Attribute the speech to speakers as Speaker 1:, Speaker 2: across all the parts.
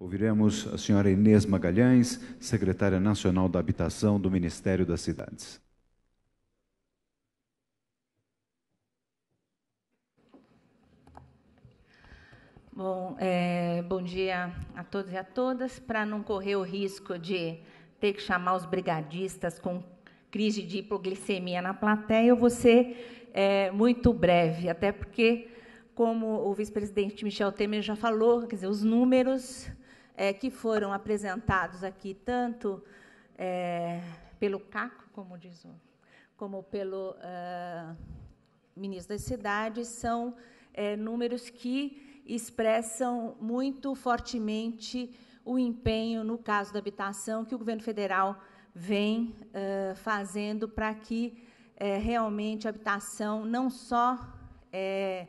Speaker 1: Ouviremos a senhora Inês Magalhães, secretária nacional da Habitação do Ministério das Cidades. Bom, é, bom dia a todos e a todas. Para não correr o risco de ter que chamar os brigadistas com crise de hipoglicemia na plateia, eu vou ser é, muito breve, até porque, como o vice-presidente Michel Temer já falou, quer dizer, os números é, que foram apresentados aqui, tanto é, pelo CACO, como diz o, como pelo uh, ministro das Cidades, são é, números que expressam muito fortemente o empenho, no caso da habitação, que o governo federal vem uh, fazendo para que é, realmente a habitação não só é,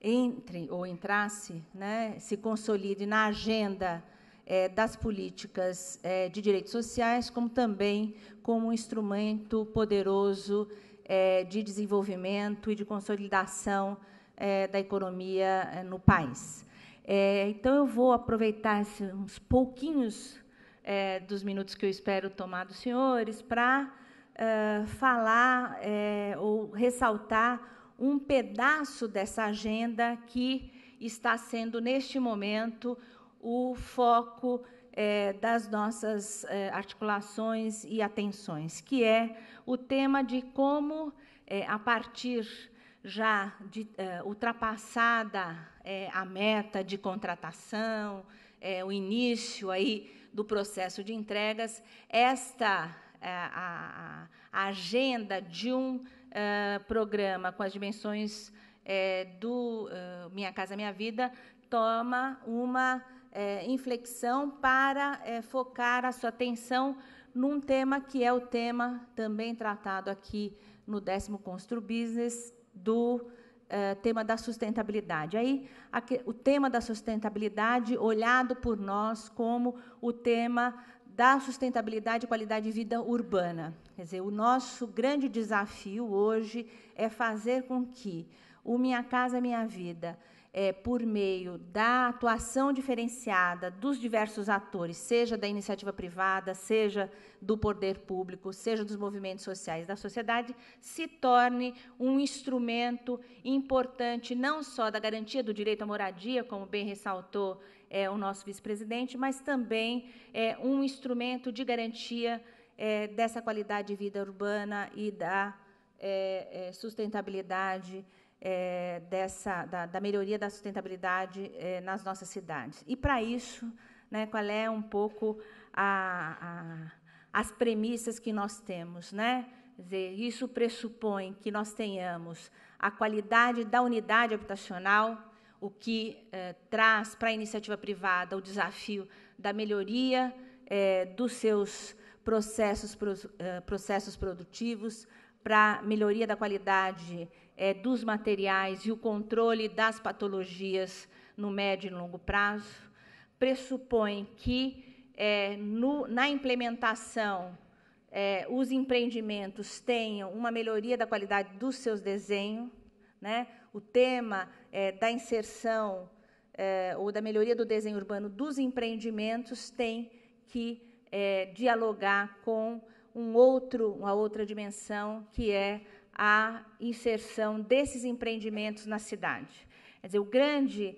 Speaker 1: entre ou entrasse, né, se consolide na agenda é, das políticas é, de direitos sociais, como também como um instrumento poderoso é, de desenvolvimento e de consolidação é, da economia é, no país. É, então, eu vou aproveitar uns pouquinhos dos minutos que eu espero tomar dos senhores para falar ou ressaltar um pedaço dessa agenda que está sendo, neste momento, o foco é, das nossas é, articulações e atenções, que é o tema de como, é, a partir já de, ultrapassada a meta de contratação, o início aí do processo de entregas, esta a, a agenda de um eh, programa com as dimensões é, do uh, Minha Casa Minha Vida toma uma é, inflexão para é, focar a sua atenção num tema que é o tema também tratado aqui no décimo Constru Business do tema da sustentabilidade. Aí, o tema da sustentabilidade olhado por nós como o tema da sustentabilidade e qualidade de vida urbana. Quer dizer, o nosso grande desafio hoje é fazer com que o Minha Casa Minha Vida, é, por meio da atuação diferenciada dos diversos atores, seja da iniciativa privada, seja do poder público, seja dos movimentos sociais da sociedade, se torne um instrumento importante não só da garantia do direito à moradia, como bem ressaltou é, o nosso vice-presidente, mas também é, um instrumento de garantia é, dessa qualidade de vida urbana e da é, é sustentabilidade, é, dessa, da, da, melhoria da sustentabilidade é, nas nossas cidades. E, para isso, né, qual é um pouco a, a, as premissas que nós temos? Né? Dizer, isso pressupõe que nós tenhamos a qualidade da unidade habitacional, o que eh, traz para a iniciativa privada o desafio da melhoria eh, dos seus processos, pro, eh, processos produtivos, para melhoria da qualidade eh, dos materiais e o controle das patologias no médio e longo prazo, pressupõe que eh, no, na implementação eh, os empreendimentos tenham uma melhoria da qualidade dos seus desenhos, né? o tema é, da inserção é, ou da melhoria do desenho urbano dos empreendimentos tem que é, dialogar com um outro, uma outra dimensão que é a inserção desses empreendimentos na cidade. Quer dizer, o grande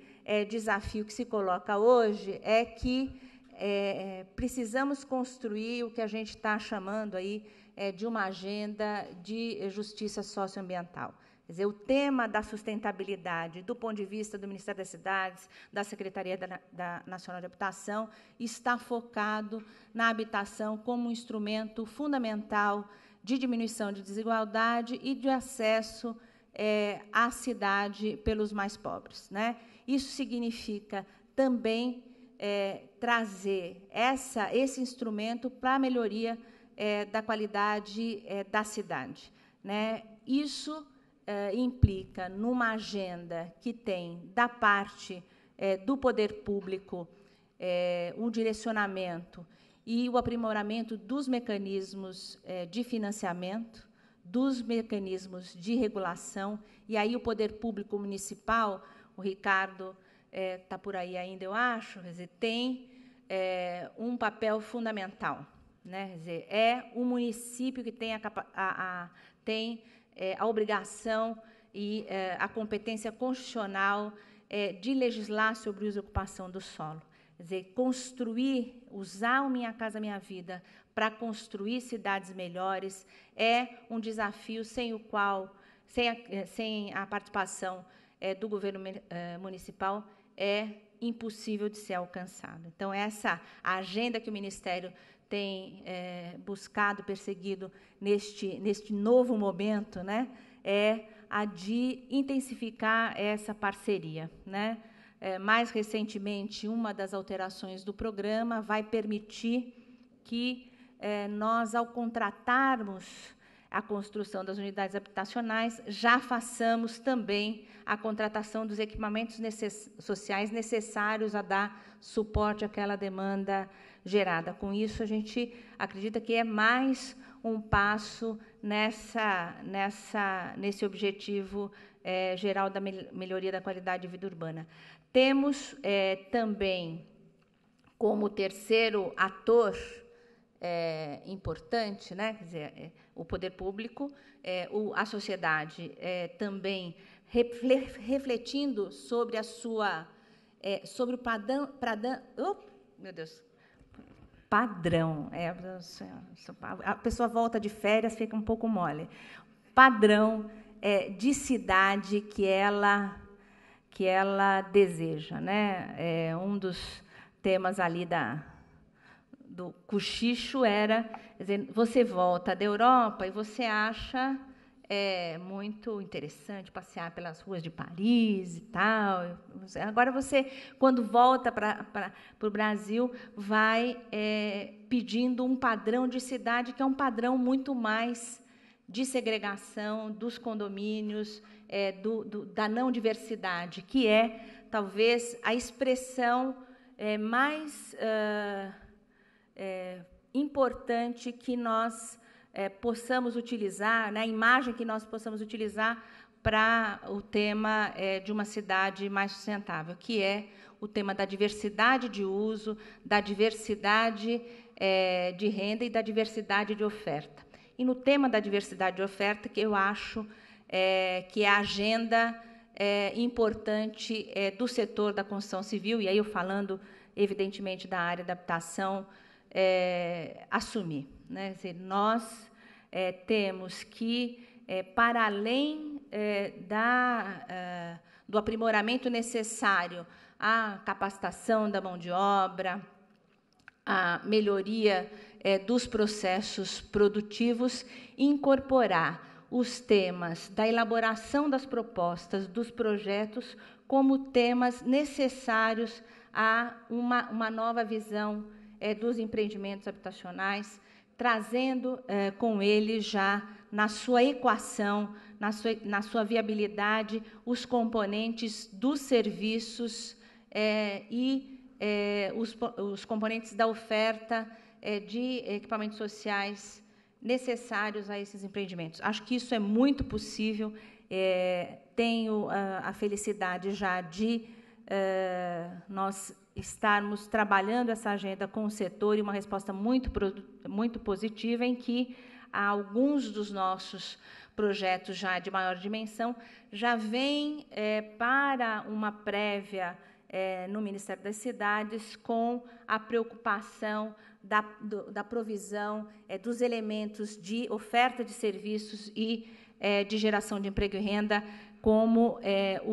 Speaker 1: desafio que se coloca hoje é que é, precisamos construir o que a gente está chamando aí é, de uma agenda de justiça socioambiental. Quer dizer, o tema da sustentabilidade, do ponto de vista do Ministério das Cidades, da Secretaria da, da Nacional de Habitação, está focado na habitação como um instrumento fundamental de diminuição de desigualdade e de acesso é, à cidade pelos mais pobres. Né? Isso significa também é, trazer essa, esse instrumento para a melhoria é, da qualidade da cidade. Né? Isso eh, implica numa agenda que tem, da parte eh, do poder público, eh, um direcionamento e o aprimoramento dos mecanismos de financiamento, dos mecanismos de regulação, e aí o poder público municipal, o Ricardo está por aí ainda, eu acho, tem um papel fundamental. Né? Dizer, é o município que tem, a, a, a, tem é, a obrigação e é, a competência constitucional é, de legislar sobre a ocupação do solo. Quer dizer, construir, usar o Minha Casa Minha Vida para construir cidades melhores é um desafio sem o qual, sem a, sem a participação é, do governo eh, municipal, é impossível de ser alcançado. Então, essa agenda que o Ministério tem é, buscado, perseguido neste, neste novo momento, né, é a de intensificar essa parceria. Né? É, mais recentemente, uma das alterações do programa vai permitir que é, nós, ao contratarmos a construção das unidades habitacionais, já façamos também a contratação dos equipamentos necess sociais necessários a dar suporte àquela demanda gerada. Com isso, a gente acredita que é mais um passo nessa, nessa, nesse objetivo é, geral da mel melhoria da qualidade de vida urbana. Temos é, também como terceiro ator é, importante, né? Quer dizer, é, o poder público, é, o, a sociedade é, também refletindo sobre a sua, é, sobre o padrão, padrão oh, meu Deus, padrão. É, a pessoa volta de férias, fica um pouco mole. Padrão de cidade que ela que ela deseja, né? um dos temas ali da do cochicho era, dizer, você volta da Europa e você acha é, muito interessante passear pelas ruas de Paris e tal. Agora você, quando volta para o Brasil, vai é, pedindo um padrão de cidade que é um padrão muito mais de segregação dos condomínios, é, do, do, da não diversidade, que é talvez a expressão é, mais uh, é, importante que nós é, possamos utilizar, né, a imagem que nós possamos utilizar para o tema é, de uma cidade mais sustentável, que é o tema da diversidade de uso, da diversidade é, de renda e da diversidade de oferta. E no tema da diversidade de oferta, que eu acho é, que é a agenda é, importante é, do setor da construção civil, e aí eu falando, evidentemente, da área da habitação, é, assumir. Né? Dizer, nós é, temos que, é, para além é, da, é, do aprimoramento necessário à capacitação da mão de obra, à melhoria é, dos processos produtivos, incorporar os temas da elaboração das propostas, dos projetos, como temas necessários a uma, uma nova visão é, dos empreendimentos habitacionais, trazendo é, com ele já na sua equação, na sua, na sua viabilidade, os componentes dos serviços é, e é, os, os, componentes da oferta é, de equipamentos sociais necessários a esses empreendimentos. Acho que isso é muito possível. É, tenho a, ah, a felicidade já de nós estarmos trabalhando essa agenda com o setor e uma resposta muito, muito positiva em que alguns dos nossos projetos já de maior dimensão já vêm é, para uma prévia é, no Ministério das Cidades com a preocupação da, do, da provisão é, dos elementos de oferta de serviços e é, de geração de emprego e renda como, é, o,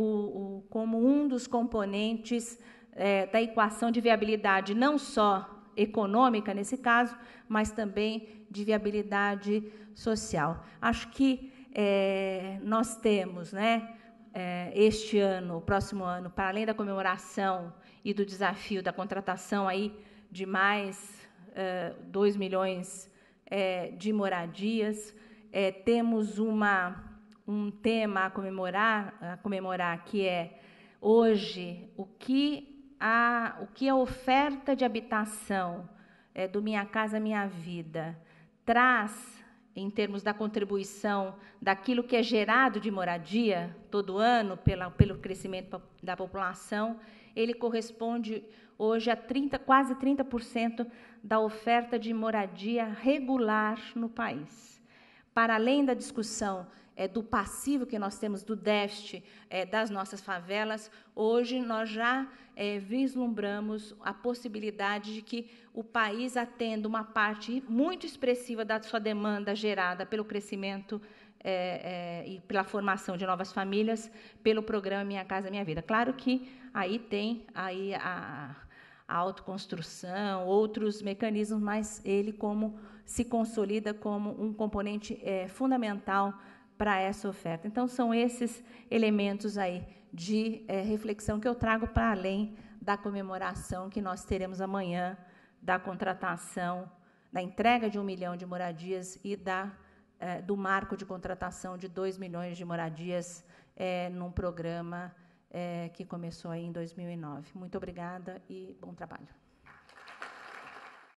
Speaker 1: o, como um dos componentes é, da equação de viabilidade, não só econômica, nesse caso, mas também de viabilidade social. Acho que é, nós temos, né, é, este ano, o próximo ano, para além da comemoração e do desafio da contratação aí de mais é, milhões é, de moradias, é, temos uma, um tema a comemorar, a comemorar que é hoje o que a, o que a oferta de habitação é, do Minha Casa Minha Vida traz em termos da contribuição daquilo que é gerado de moradia todo ano pela, pelo crescimento da população, ele corresponde hoje a 30, quase 30% da oferta de moradia regular no país para além da discussão é, do passivo que nós temos do déficit é, das nossas favelas, hoje nós já é, vislumbramos a possibilidade de que o país atenda uma parte muito expressiva da sua demanda gerada pelo crescimento é, é, e pela formação de novas famílias pelo programa Minha Casa Minha Vida. Claro que aí tem aí a, a autoconstrução, outros mecanismos, mas ele como se consolida como um componente é, fundamental para essa oferta. Então são esses elementos aí de é, reflexão que eu trago para além da comemoração que nós teremos amanhã da contratação, da entrega de um milhão de moradias e da é, do marco de contratação de dois milhões de moradias é, num programa é, que começou em 2009. Muito obrigada e bom trabalho.